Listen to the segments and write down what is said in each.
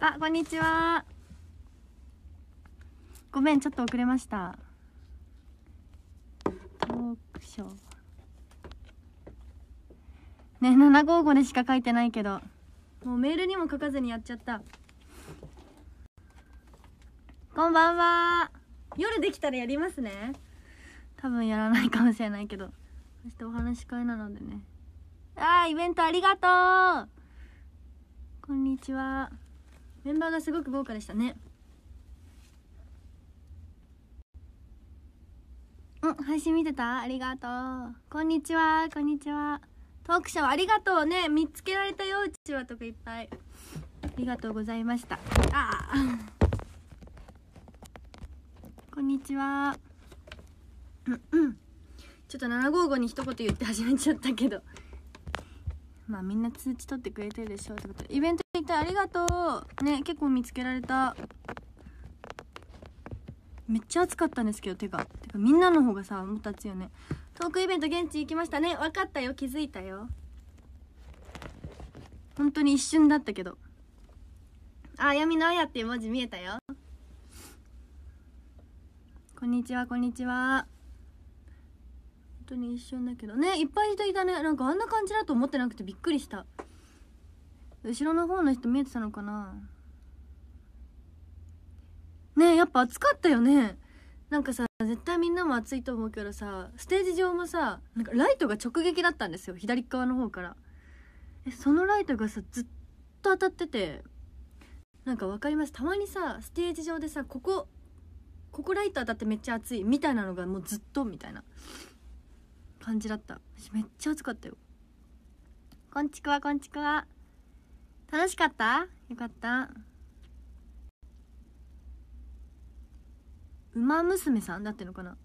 あこんにちはごめんちょっと遅れましたトークショーね755でしか書いてないけどもうメールにも書かずにやっちゃったこんばんは夜できたらやりますね多分やらないかもしれないけどそしてお話し会なのでねああ、イベントありがとうこんにちはメンバーがすごく豪華でしたねうん配信見てたありがとうこんにちはこんにちはトークショーありがとうね見つけられたようちわとかいっぱいありがとうございましたあこんにちはうんうんちょっと755に一言言って始めちゃったけどまあみんな通知取ってくれてるでしょうってことでイベント行ってありがとうね結構見つけられためっちゃ暑かったんですけど手がてかみんなの方がさもっと暑いよねトークイベント現地行きましたね分かったよ気づいたよ本当に一瞬だったけどあ闇のあやっていう文字見えたよこんにちはこんにちは当に一瞬だけどねいっぱい人いたねなんかあんな感じだと思ってなくてびっくりした後ろの方の人見えてたのかなねやっぱ暑かったよねなんかさ絶対みんなも暑いと思うけどさステージ上もさなんかライトが直撃だったんですよ左側の方からえそのライトがさずっと当たっててなんか分かりますたまにさステージ上でさここここライト当たってめっちゃ暑いみたいなのがもうずっとみたいな感じだった私めっちゃ暑かったよこんちくわこんちくわ楽しかったよかった馬娘さんだってのかな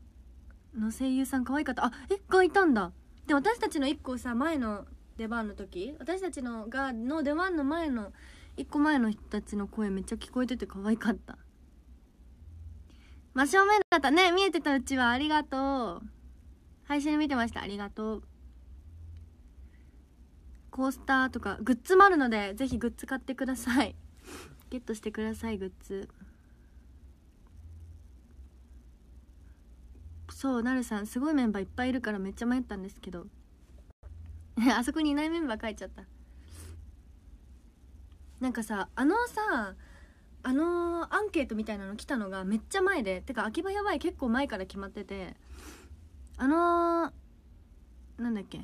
の声優さん可愛かったあ1個いたんだで私たちの1個さ前の出番の時私たちのがの出番の前の1個前の人たちの声めっちゃ聞こえてて可愛かった真正面だったね見えてたうちはありがとう配信見てましたありがとうコースターとかグッズもあるのでぜひグッズ買ってくださいゲットしてくださいグッズそうなるさんすごいメンバーいっぱいいるからめっちゃ迷ったんですけど あそこにいないメンバー書いちゃったなんかさあのさあのアンケートみたいなの来たのがめっちゃ前でてか秋葉やばい結構前から決まっててあのー、なんだっけ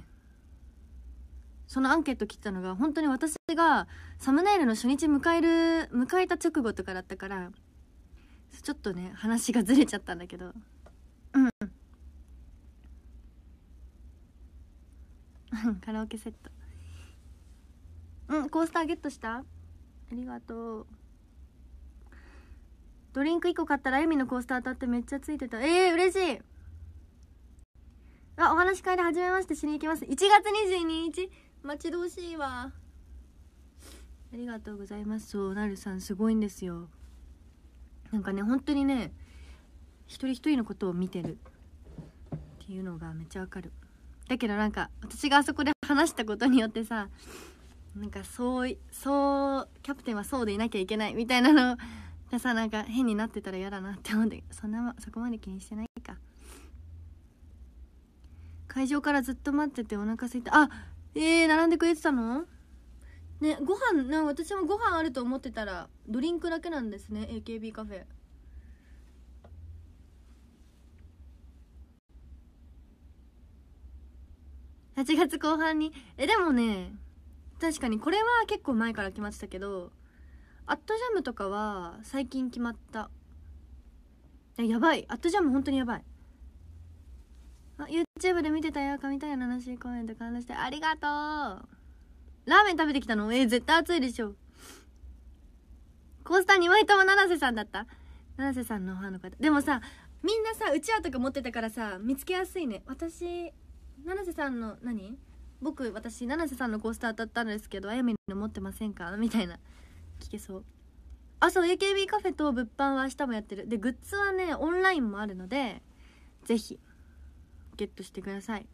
そのアンケート切ったのが本当に私がサムネイルの初日迎える迎えた直後とかだったからちょっとね話がずれちゃったんだけどうん カラオケセットうんコースターゲットしたありがとうドリンク1個買ったらエミのコースター当たってめっちゃついてたえー、嬉しいあ、お話し会で始めましてしに行きます。1月22日待ち遠しいわ。ありがとうございます。そう、なるさんすごいんですよ。なんかね、本当にね、一人一人のことを見てるっていうのがめっちゃわかる。だけどなんか、私があそこで話したことによってさ、なんかそう、そう、キャプテンはそうでいなきゃいけないみたいなのがさ、なんか変になってたら嫌だなって思って、そんな、そこまで気にしてない会場からずっと待っててお腹空いたあえー、並んでくれてたのねご飯な私もご飯あると思ってたらドリンクだけなんですね AKB カフェ8月後半にえでもね確かにこれは結構前から決まってたけどアットジャムとかは最近決まったやばいアットジャム本当にやばいあ YouTube で見てたよ神応の話コメント感動してありがとうラーメン食べてきたのえー、絶対熱いでしょコースター2枚とも七瀬さんだった七瀬さんのファンの方でもさみんなさうちわとか持ってたからさ見つけやすいね私七瀬さんの何僕私七瀬さんのコースター当たったんですけどあやみの持ってませんかみたいな聞けそうあそう AKB カフェと物販は明日もやってるでグッズはねオンラインもあるのでぜひゲットしてください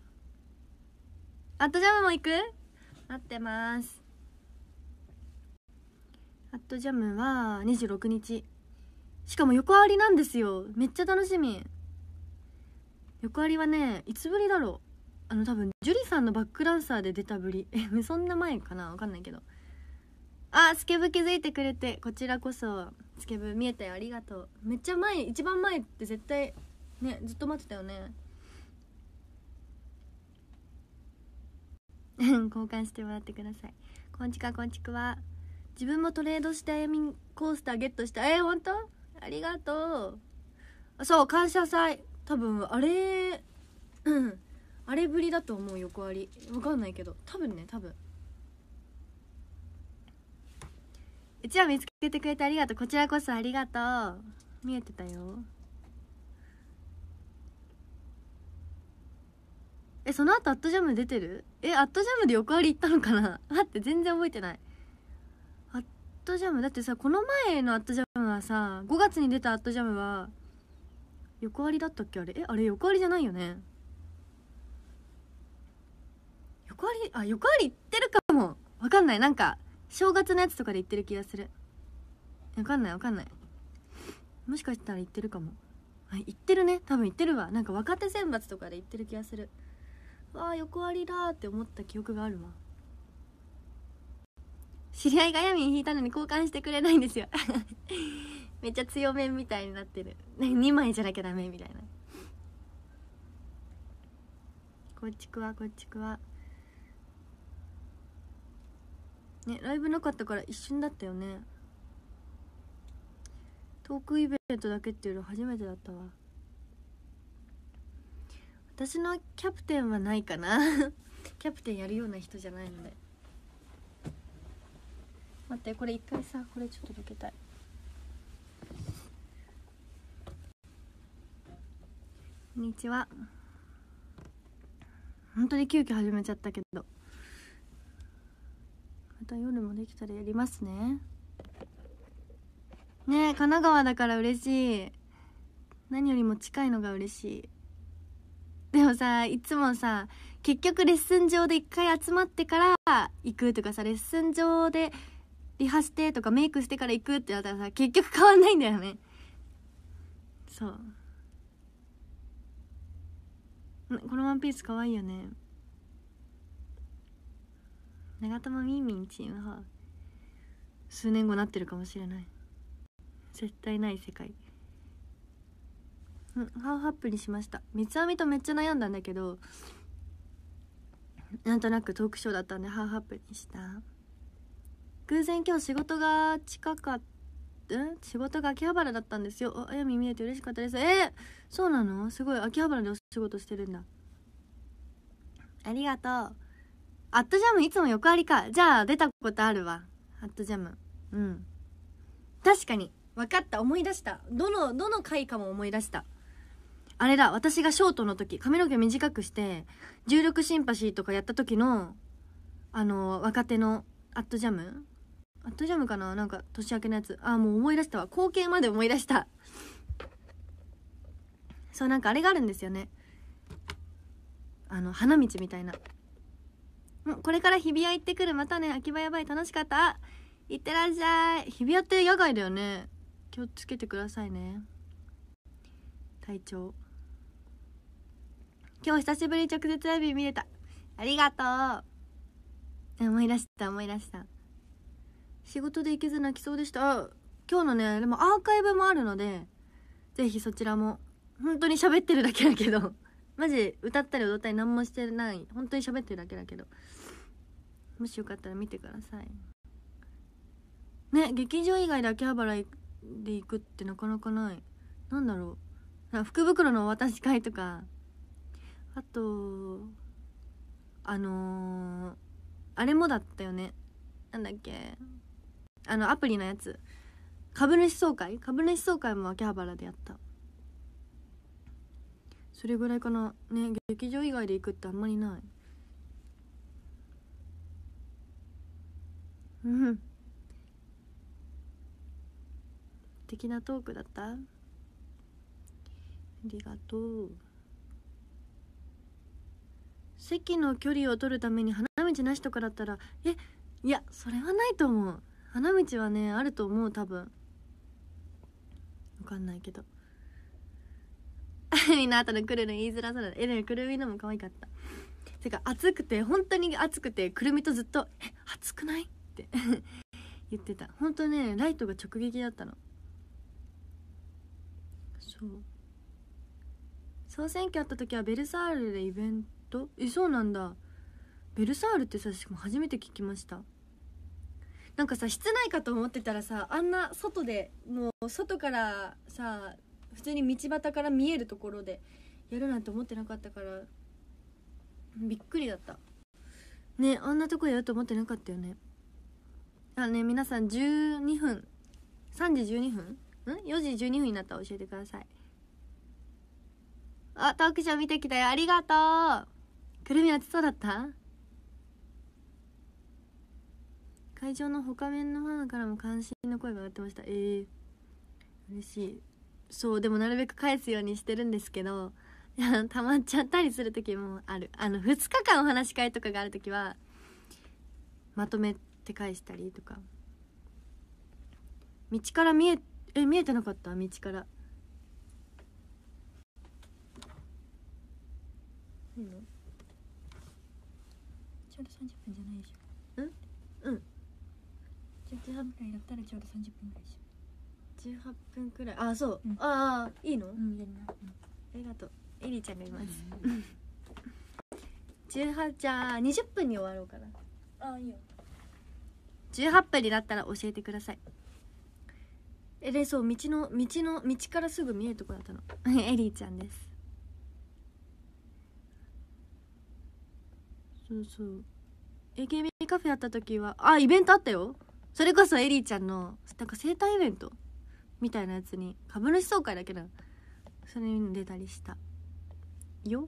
アットジャムも行く待ってますアットジャムは26日しかも横ありなんですよめっちゃ楽しみ横ありはねいつぶりだろうあの多分樹里さんのバックダンサーで出たぶりえそんな前かなわかんないけどあスケブ気づいてくれてこちらこそスケブ見えたよありがとうめっちゃ前一番前って絶対ねずっと待ってたよね 交換してもらってくださいこんちかこんちくは自分もトレードしてあやみコースターゲットしたえー、本当ありがとうそう感謝祭多分あれうんあれぶりだと思う横ありわかんないけど多分ね多分うちは見つけてくれてありがとうこちらこそありがとう見えてたよえその後アットジャム出てるえアットジャムで横割り行ったのかな待って全然覚えてないアットジャムだってさこの前のアットジャムはさ5月に出たアットジャムは横割りだったっけあれえあれ横割りじゃないよね横割りあ横割り行ってるかもわかんないなんか正月のやつとかで行ってる気がするわかんないわかんないもしかしたら行ってるかも行ってるね多分行ってるわなんか若手選抜とかで行ってる気がするわあ横ありだって思った記憶があるわ知り合いがヤミン引いたのに交換してくれないんですよ めっちゃ強めみたいになってる2枚じゃなきゃダメみたいなこっちくわこっちくわねライブなかったから一瞬だったよねトークイベントだけっていうの初めてだったわ私のキャプテンはないかな キャプテンやるような人じゃないので待ってこれ一回さこれちょっとどけたいこんにちは本当に急遽始めちゃったけどまた夜もできたらやりますねねえ神奈川だから嬉しい何よりも近いのが嬉しいでもさいつもさ結局レッスン場で一回集まってから行くとかさレッスン場でリハしてとかメイクしてから行くってなったらさ結局変わんないんだよねそうこのワンピースかわいいよね長友みんみんチームは数年後なってるかもしれない絶対ない世界ハーフアップにしました三つ編みとめっちゃ悩んだんだけどなんとなくトークショーだったんでハーフアップにした偶然今日仕事が近かったうん仕事が秋葉原だったんですよあやみ見えて嬉しかったですえー、そうなのすごい秋葉原でお仕事してるんだありがとうアットジャムいつも横ありかじゃあ出たことあるわアットジャムうん確かに分かった思い出したどのどの回かも思い出したあれだ、私がショートの時、髪の毛短くして、重力シンパシーとかやった時の、あの、若手のアットジャムアットジャムかななんか年明けのやつ。あ、もう思い出したわ。光景まで思い出した。そう、なんかあれがあるんですよね。あの、花道みたいな。もうこれから日比谷行ってくる。またね、秋葉やばい。楽しかった。行ってらっしゃい。日比谷って野外だよね。気をつけてくださいね。体調。今日久しぶりに直接ライブ見れたありがとう思い出した思い出した仕事で行けず泣きそうでした今日のねでもアーカイブもあるのでぜひそちらも本当に喋ってるだけだけどマジ歌ったり踊ったり何もしてない本当に喋ってるだけだけどもしよかったら見てくださいね劇場以外で秋葉原で行くってなかなかないなんだろう福袋のお渡し会とかあとあのー、あれもだったよねなんだっけあのアプリのやつ株主総会株主総会も秋葉原でやったそれぐらいかなね劇場以外で行くってあんまりないうん的なトークだったありがとう。席の距離を取るために花道なしとかだったらえいやそれはないと思う花道はねあると思う多分分かんないけど みんな後でくるの言いづらそうだえねくるみのも可愛かったてか暑くて本当に暑くてくるみとずっと「え暑くない?」って 言ってた本当ねライトが直撃だったのそう総選挙あった時はベルサールでイベントとえそうなんだベルサールってさしかも初めて聞きましたなんかさ室内かと思ってたらさあんな外でもう外からさ普通に道端から見えるところでやるなんて思ってなかったからびっくりだったねあんなとこやると思ってなかったよねあね皆さん12分3時12分ん ?4 時12分になったら教えてくださいあトークショー見てきたよありがとうくるみ落そうだった会場の他面のファンからも関心の声が上がってましたええー、嬉しいそうでもなるべく返すようにしてるんですけどたまっちゃったりする時もあるあの2日間お話し会とかがある時はまとめて返したりとか道から見ええ見えてなかった道から何のちょうど三十分じゃないでしょうんうん18分くらいだったらちょうど30分くらいでしょ18分くらいあそう、うん、ああいいのうんうん、ありがとうエリちゃんがいます、十八18じゃあ20分に終わろうかなあいいよ18分になったら教えてくださいえでそう道の道の道からすぐ見えるとこだったの エリーちゃんですそうそう AKB カフェやった時はあイベントあったよそれこそエリーちゃんのなんか生体イベントみたいなやつに株主総会だけなそれに出たりしたよ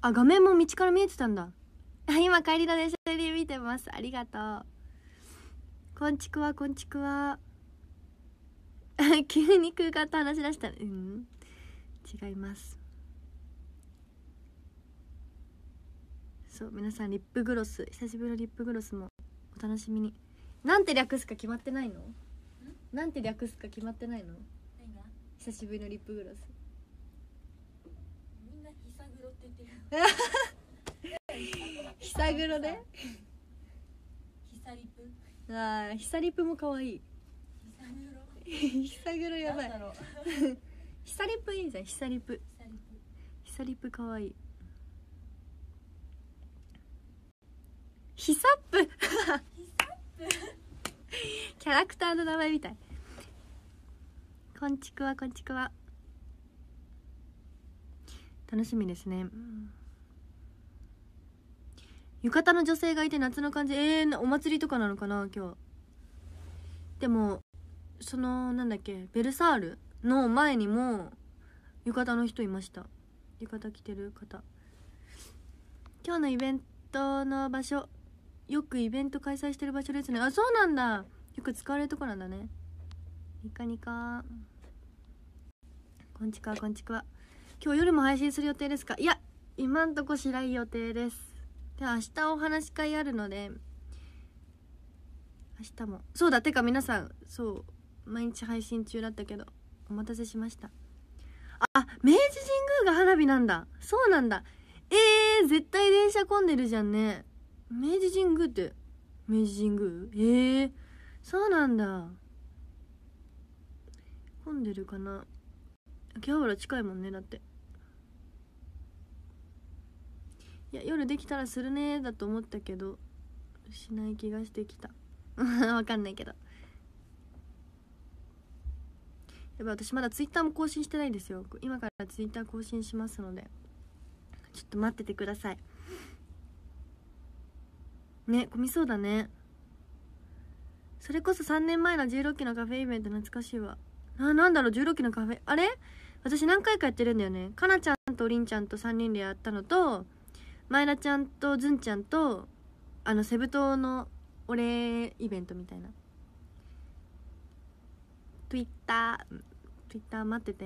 あ画面も道から見えてたんだ今帰りの電車で見てますありがとうこんちくわこんちくわ 急に空間と話し出したうん違いますそう皆さんリップグロス久しぶりのリップグロスもお楽しみになんて略すか決まってないのなんて略すか決まってないの久しぶりのリップグロスみんなひさぐろって言ってるひさぐろひさリップああひさリップも可愛いひさぐろひさぐろやばいひさりぷいいじゃんひさりぷひさりぷかわいいひさっぷキャラクターの名前みたいこんちくわこんちくわ楽しみですね、浴衣の女性がいて夏の感じええのお祭りとかなのかな今日でもそのなんだっけベルサールの前にも浴衣の人いました浴衣着てる方今日のイベントの場所よくイベント開催してる場所ですねあそうなんだよく使われるとこなんだねニカニカこんちくわこんちくわ今日夜も配信する予定ですかいや今んとこしない予定ですで明日お話し会あるので明日もそうだてか皆さんそう毎日配信中だったけどお待たせしましたあ明治神宮が花火なんだそうなんだえー、絶対電車混んでるじゃんね明治神宮って明治神宮ええー、そうなんだ混んでるかな秋葉原近いもんねだっていや夜できたらするねだと思ったけどしない気がしてきた わかんないけどや私まだツイッターも更新してないんですよ今からツイッター更新しますのでちょっと待っててくださいね混みそうだねそれこそ3年前の16期のカフェイベント懐かしいわあなんだろう16期のカフェあれ私何回かやってるんだよねかなちゃんとりんちゃんと3人でやったのと前田ちゃんとずんちゃんとあのセブ島のお礼イベントみたいな Twitter t w i t t 待ってて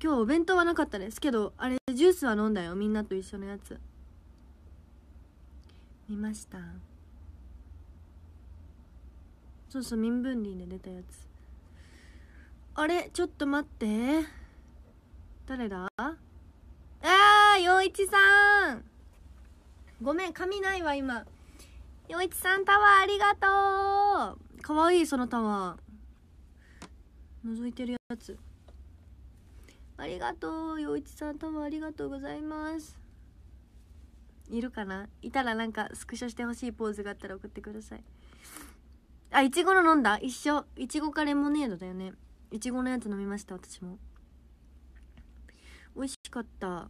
今日お弁当はなかったですけどあれジュースは飲んだよみんなと一緒のやつ見ましたそうそう民文林で出たやつあれちょっと待って誰だああ陽一さんごめん紙ないわ今陽一さんタワーありがとうかわいいそのタワー覗いてるやつありがとう陽一さんもありがとうございますいるかないたらなんかスクショしてほしいポーズがあったら送ってくださいあいちごの飲んだ一緒いちごかレモネードだよねいちごのやつ飲みました私も美味しかった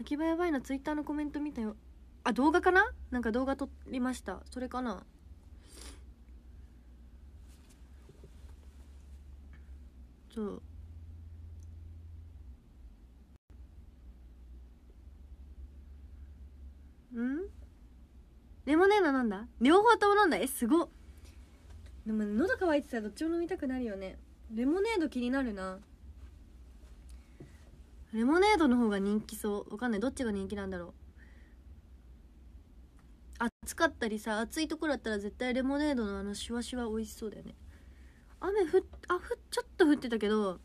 秋葉やばいのツイッターのコメント見たよあ動画かななんか動画撮りましたそれかなそううんレモネード飲んだ両方とも飲んだえすごっでも喉乾いてたらどっちも飲みたくなるよねレモネード気になるなレモネードの方が人気そうわかんないどっちが人気なんだろう暑かったりさ暑いところだったら絶対レモネードのあのシュワシュワ美味しそうだよね雨っあふちょっと降ってたけど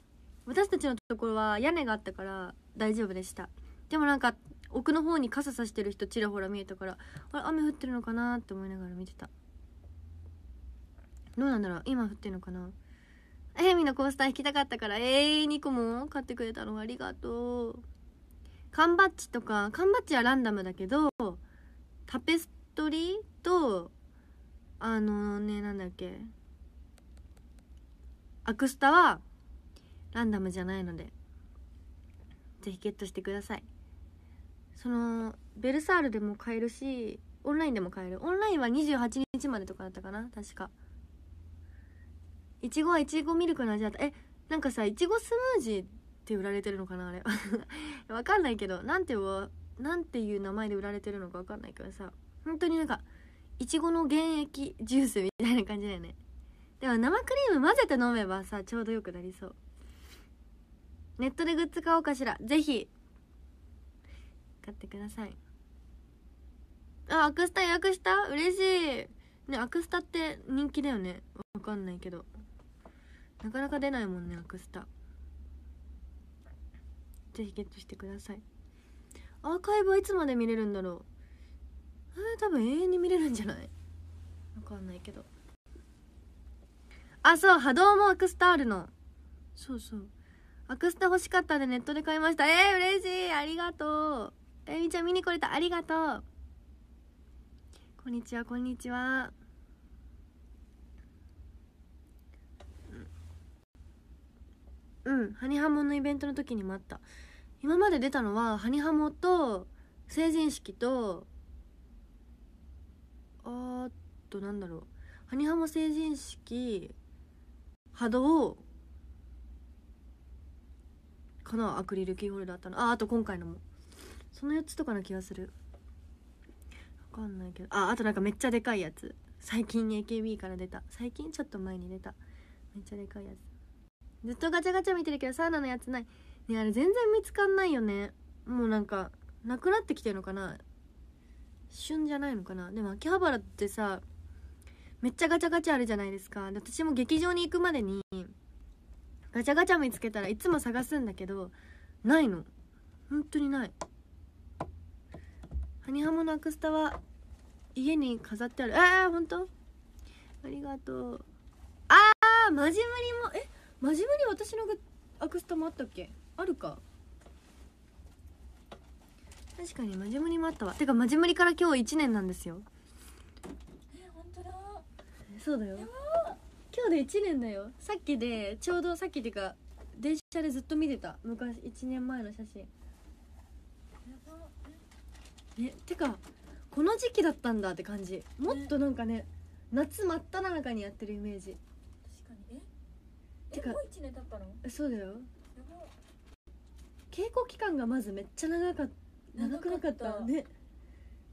私たちのところは屋根があったから大丈夫でしたでもなんか奥の方に傘さしてる人ちらほら見えたからあれ雨降ってるのかなって思いながら見てたどうなんだろう今降ってるのかなあやみのコースター引きたかったからえー、2個も買ってくれたのありがとう缶バッジとか缶バッジはランダムだけどタペストリーとあのねなんだっけアクスタはランダムじゃないのでぜひゲットしてくださいそのベルサールでも買えるしオンラインでも買えるオンラインは28日までとかだったかな確かいちごはいちごミルクの味だったえなんかさいちごスムージーって売られてるのかなあれ わかんないけどなんてなんていう名前で売られてるのかわかんないけどさ本当になんかいちごの原液ジュースみたいな感じだよねでも生クリーム混ぜて飲めばさちょうどよくなりそうネットでグッズ買おうかしらぜひ買ってくださいあアクスタ予約した嬉しいねアクスタって人気だよねわかんないけどなかなか出ないもんねアクスタぜひゲットしてくださいアーカイブはいつまで見れるんだろうえー、多分永遠に見れるんじゃないわかんないけどあ、そう、波動もアクスタあるの。そうそう。アクスタ欲しかったんでネットで買いました。えー、嬉しいありがとうえみちゃん見に来れたありがとうこんにちは、こんにちは。うん、ハニハモのイベントの時にもあった。今まで出たのは、ハニハモと、成人式と、あーっと、なんだろう。ハニハモ成人式、波動かなアクリルキーホルダーあったのああと今回のもその4つとかな気がする分かんないけどああとなんかめっちゃでかいやつ最近 AKB から出た最近ちょっと前に出ためっちゃでかいやつずっとガチャガチャ見てるけどサウナのやつないねあれ全然見つかんないよねもうなんかなくなってきてるのかな旬じゃないのかなでも秋葉原ってさめっちゃガチャガチャあるじゃないですか私も劇場に行くまでにガチャガチャ見つけたらいつも探すんだけどないの本当にないハニハモのアクスタは家に飾ってあるえー、本当ありがとうああマジムリもえマジムリ私のアクスタもあったっけあるか確かにマジムリもあったわてかマジムリから今日1年なんですよそうだよ今日で1年だよさっきでちょうどさっきっていうか電車でずっと見てた昔1年前の写真ねてかこの時期だったんだって感じもっとなんかね夏真っ只中にやってるイメージ確かにえてかもう一年経ったのそうだよ稽古期間がまずめっちゃ長かっ長くかなっかったね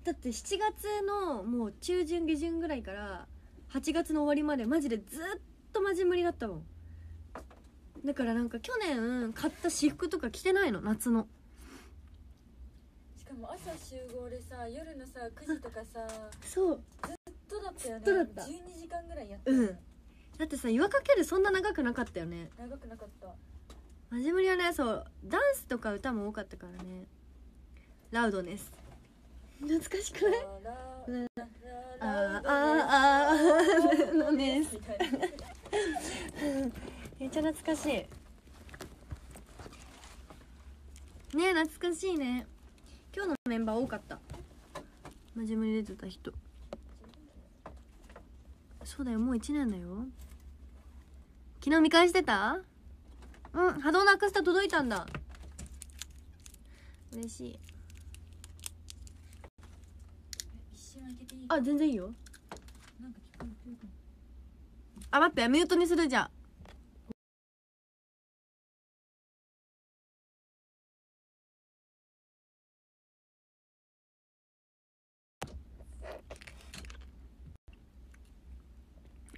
だって7月のもう中旬下旬ぐらいから8月の終わりまでマジでずっとマジ無理だったもんだからなんか去年買った私服とか着てないの夏のしかも朝集合でさ夜のさ9時とかさ そうずっとだったよねずっとだった12時間ぐらいやったうんだってさ夜かけるそんな長くなかったよね長くなかったマジ無理はねそうダンスとか歌も多かったからねラウドネス懐かしくない、あーあーあのねめっちゃ懐かしいね懐かしいね今日のメンバー多かった真面目に出てた人そうだよもう1年だよ昨日見返してたうん波動なくした届いたんだ嬉しいあ全然いいよあ待ってミュートにするじゃん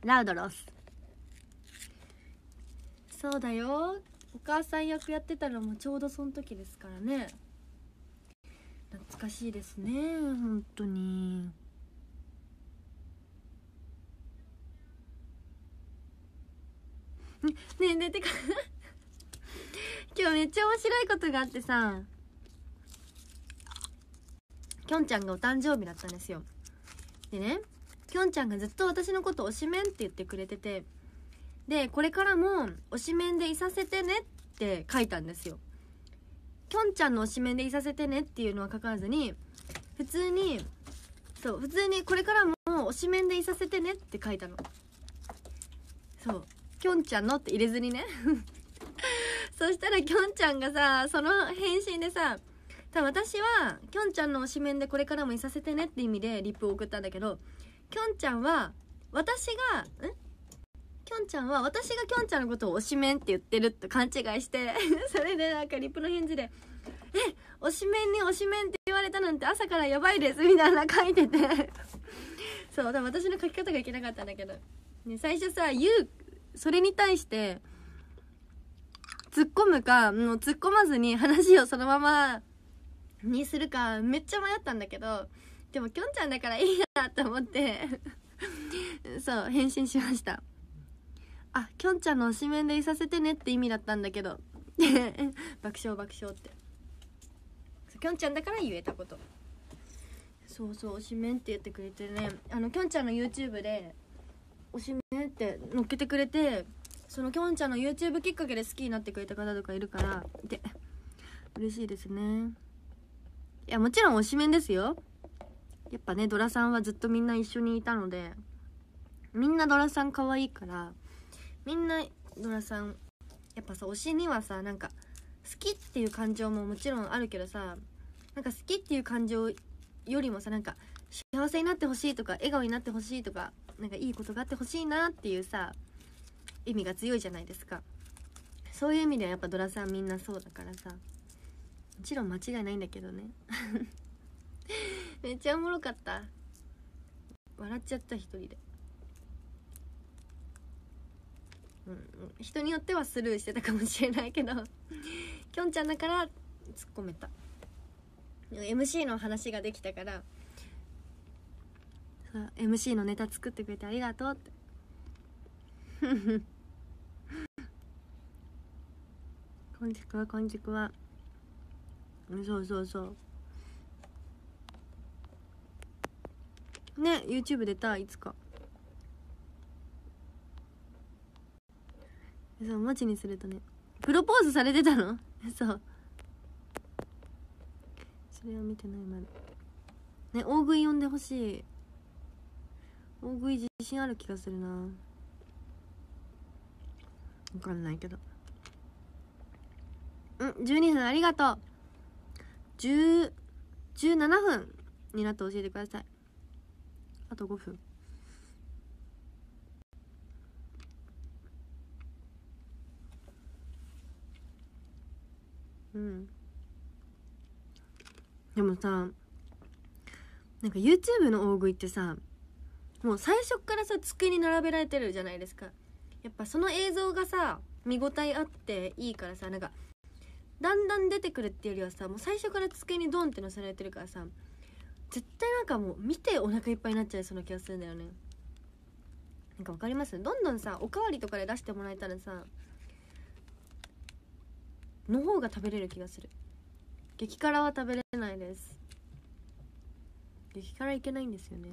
ラウドロスそうだよお母さん役やってたらもうちょうどその時ですからね懐かしいですね本当にねえねえてか 今日めっちゃ面白いことがあってさきょんちゃんがお誕生日だったんですよでねきょんちゃんがずっと私のこと推しメンって言ってくれててでこれからも推しメンでいさせてねって書いたんですよきょんちゃんの推しメンでいさせてねっていうのは書かずに普通にそう普通にこれからも推しメンでいさせてねって書いたのそうきょんちゃんのって入れずにね そしたらきょんちゃんがさその返信でさ多分私はきょんちゃんの推しメンでこれからもいさせてねって意味でリップを送ったんだけどきょんちゃんは私がんきょんちゃんは私がきょんちゃんのことを推しメンって言ってるって勘違いして それでなんかリプの返事で「え推しメンに推しメンって言われたなんて朝からやばいです」みたいな書いててそうも私の書き方がいけなかったんだけど、ね、最初さ「言う」それに対して突っ込むかもう突っ込まずに話をそのままにするかめっちゃ迷ったんだけどでもきょんちゃんだからいいなと思って そう返信しました。あきょんちゃんの推しメンでいさせてねって意味だったんだけど 爆笑爆笑ってきょんちゃんだから言えたことそうそう推しメンって言ってくれてねあのきょんちゃんの YouTube で推しメンってのっけてくれてそのきょんちゃんの YouTube きっかけで好きになってくれた方とかいるからで嬉しいですねいやもちろん推しメンですよやっぱねドラさんはずっとみんな一緒にいたのでみんなドラさん可愛いからみんなドラさんやっぱさ推しにはさなんか好きっていう感情ももちろんあるけどさなんか好きっていう感情よりもさなんか幸せになってほしいとか笑顔になってほしいとか何かいいことがあってほしいなっていうさ意味が強いじゃないですかそういう意味ではやっぱドラさんみんなそうだからさもちろん間違いないんだけどね めっちゃおもろかった笑っちゃった一人で人によってはスルーしてたかもしれないけど きょんちゃんだから突っ込めた MC の話ができたから MC のネタ作ってくれてありがとうってこんちくわこんちくわそうそうそうね YouTube 出たいつかそうマチにするとねプロポーズされてたの そうそれは見てないまだね大食い呼んでほしい大食い自信ある気がするな分かんないけどうん12分ありがとう17分になって教えてくださいあと5分でもさなんか YouTube の大食いってさもう最初からさ机に並べられてるじゃないですかやっぱその映像がさ見応えあっていいからさなんかだんだん出てくるっていうよりはさもう最初から机にドンって載せられてるからさ絶対なんかもう見てお腹いっぱいになっちゃいそうな気がするんだよねなんかわかりますどんどんさおかわりとかで出してもらえたらさの方が食べれる気がする激辛は食べれないです激辛いけないんですよね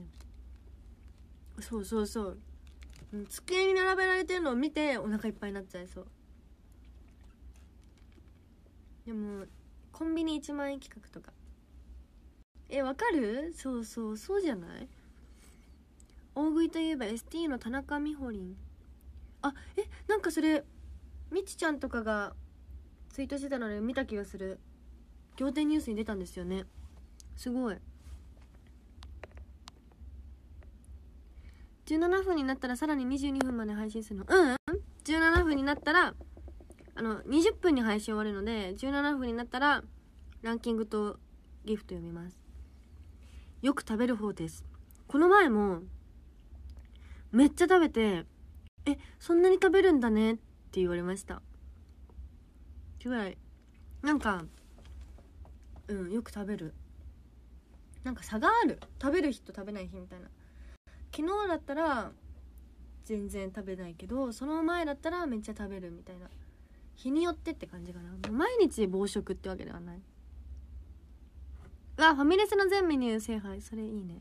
そうそうそう机に並べられてるのを見てお腹いっぱいになっちゃいそうでもコンビニ1万円企画とかえわかるそうそうそうじゃない大食いといえば ST の田中美穂凛あえなんかそれみちちゃんとかがツイートしてたので見た気がする仰天ニュースに出たんですよねすごい17分になったらさらに22分まで配信するのうん、うん、17分になったらあの20分に配信終わるので17分になったらランキングとギフト読みますよく食べる方ですこの前もめっちゃ食べてえそんなに食べるんだねって言われましたぐらいなんかうんよく食べるなんか差がある食べる日と食べない日みたいな昨日だったら全然食べないけどその前だったらめっちゃ食べるみたいな日によってって感じかな毎日暴食ってわけではないあファミレスの全メニュー制覇それいいね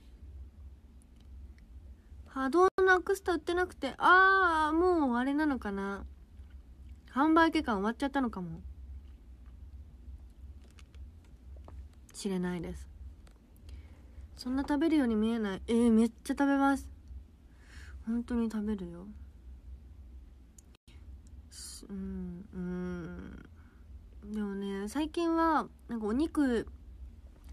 波動のアクスタ売ってなくてああもうあれなのかな販売期間終わっちゃったのかもしれないですそんな食べるように見えないえー、めっちゃ食べます本当に食べるようんうんでもね最近はなんかお肉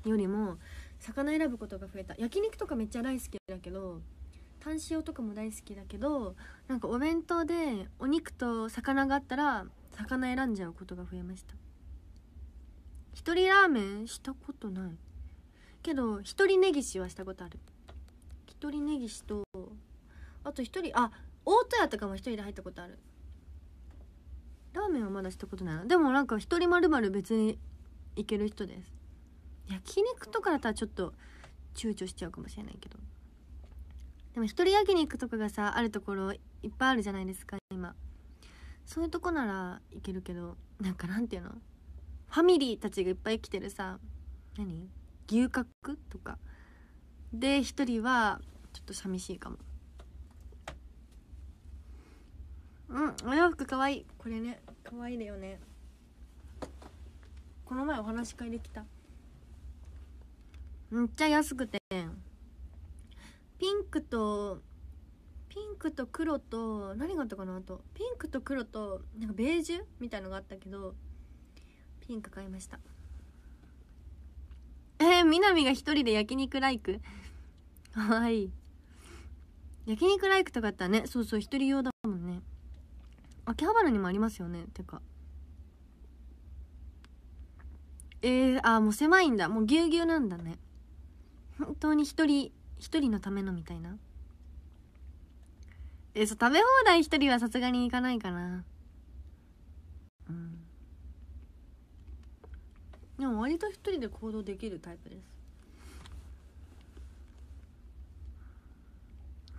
よりも魚選ぶことが増えた焼肉とかめっちゃ大好きだけどタン塩とかも大好きだけどなんかお弁当でお肉と魚があったら魚選んじゃうことが増えました人ラーメンしたことないけど一人根岸はしたことある一人根岸とあと一人あ大戸屋とかも一人で入ったことあるラーメンはまだしたことないでもなんか一人まるまる別にいける人です焼肉とかだったらちょっと躊躇しちゃうかもしれないけどでも一人焼肉とかがさあるところいっぱいあるじゃないですか今そういうとこならいけるけどなんかなんていうのファミリーたちがいっぱい来てるさ何牛角とかで一人はちょっと寂しいかもうんお洋服かわいいこれねかわいいだよねこの前お話し会できためっちゃ安くてピンクとピンクと黒と何があったかなあとピンクと黒となんかベージュみたいのがあったけどピンク買いましたえー、みなみが一人で焼肉ライクかわいい焼肉ライクとかあったらねそうそう一人用だもんね秋葉原にもありますよねてかえー、あもう狭いんだもうぎゅうぎゅうなんだね本当に一人一人のためのみたいなえー、そう食べ放題一人はさすがに行かないかなでも割と一人で行動できるタイプです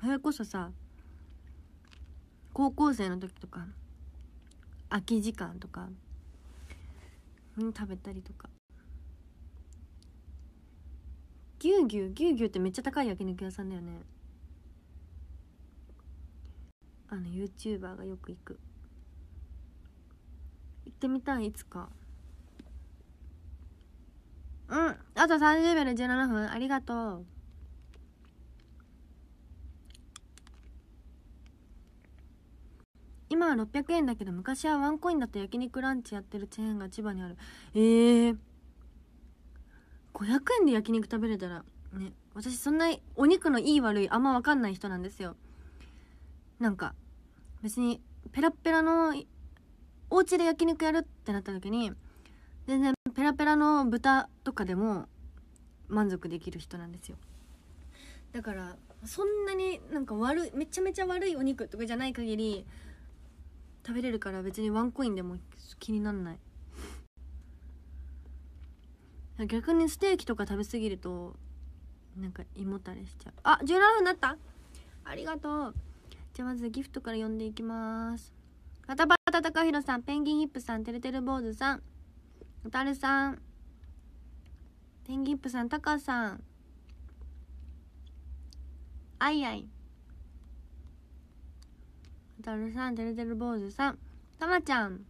それこそさ高校生の時とか空き時間とかん食べたりとかぎゅうぎゅうぎゅうぎゅうってめっちゃ高い焼肉屋さんだよねあの YouTuber がよく行く行ってみたいいつかうんあと30秒で17分ありがとう今は600円だけど昔はワンコインだった焼肉ランチやってるチェーンが千葉にあるええー、500円で焼肉食べれたらね私そんなお肉のいい悪いあんま分かんない人なんですよなんか別にペラペラのお家で焼肉やるってなった時に全然ペラペラの豚とかでも満足できる人なんですよだからそんなになんか悪いめちゃめちゃ悪いお肉とかじゃない限り食べれるから別にワンコインでも気になんない逆にステーキとか食べ過ぎるとなんか胃もたれしちゃうあ17分なったありがとうじゃあまずギフトから読んでいきますパたパタたかひろさんペンギンヒップさんてるてる坊主さんおたるさんペンギップさんたかさんあいあいおたるさんてるてる坊主さんたまちゃん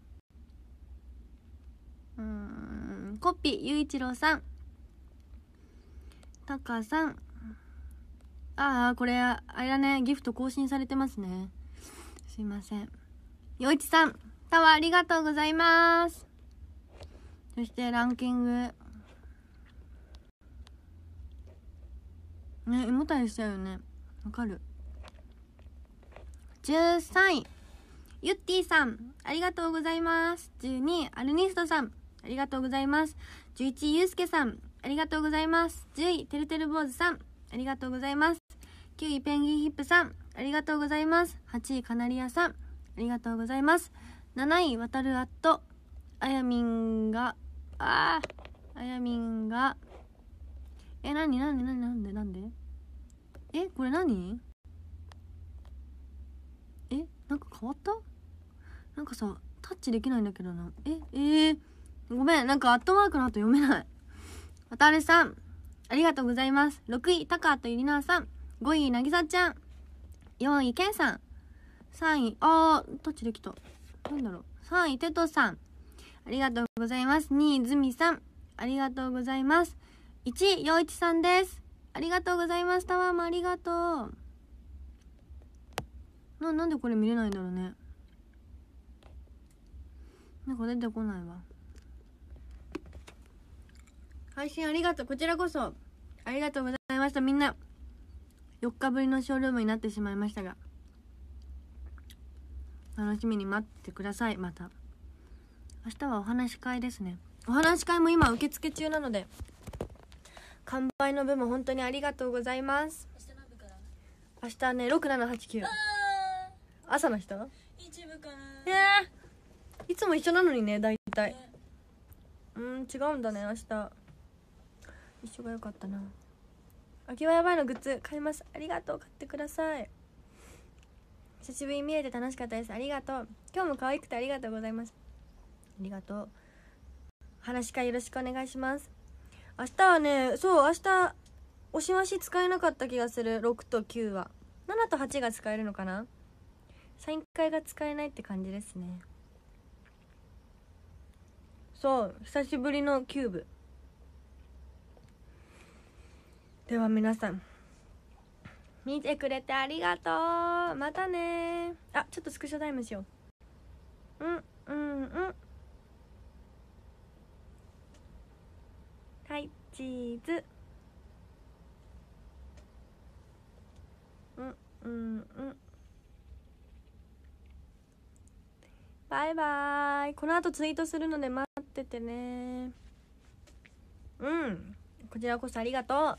うんコピー、ゆういちろうさんたかさんああこれあれだねギフト更新されてますねすいませんよいちさんタワーありがとうございますそしてランキングね胃もたれしうよねわかる13位ゆってぃさんありがとうございます12位アルニストさんありがとうございます11位ゆうすけさんありがとうございます10位てるてる坊主さんありがとうございます9位ペンギンヒップさんありがとうございます8位カナリアさんありがとうございます7位たるアットあやみんがああやみんがえなになになになんでなんでえこれ何えなんか変わったなんかさタッチできないんだけどなええー、ごめんなんかアットマークの後読めない渡辺さんありがとうございます6位タカとゆりなさん5位なぎさちゃん4位けんさん3位あータッチできたなんだろう3位テトさんありがとうございます。2位、ずみさん。ありがとうございます。1位、よういさんです。ありがとうございます。タワーもありがとう。な、なんでこれ見れないんだろうね。なんか出てこないわ。配信ありがとう。こちらこそ、ありがとうございました。みんな、4日ぶりのショールームになってしまいましたが、楽しみに待ってください。また。明日はお話し会ですねお話し会も今受付中なので完売の分も本当にありがとうございます明日ね6789朝の人一部かなえいつも一緒なのにね大体、ね、うん違うんだね明日一緒が良かったな秋葉やばいのグッズ買いますありがとう買ってください久しぶりに見れて楽しかったですありがとう今日も可愛くてありがとうございますありがとう話かよろしくお願いします明日はねそう明日押し増し使えなかった気がする6と9は7と8が使えるのかなサイン会が使えないって感じですねそう久しぶりのキューブでは皆さん見てくれてありがとうまたねあちょっとスクショタイムしよううんうんうんはいチーズうんうんうんバイバイこの後ツイートするので待っててねうんこちらこそありがとう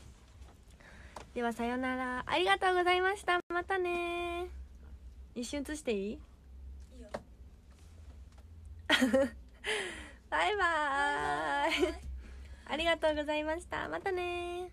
ではさよならありがとうございましたまたね一瞬映していいいいよ バイバイありがとうございましたまたね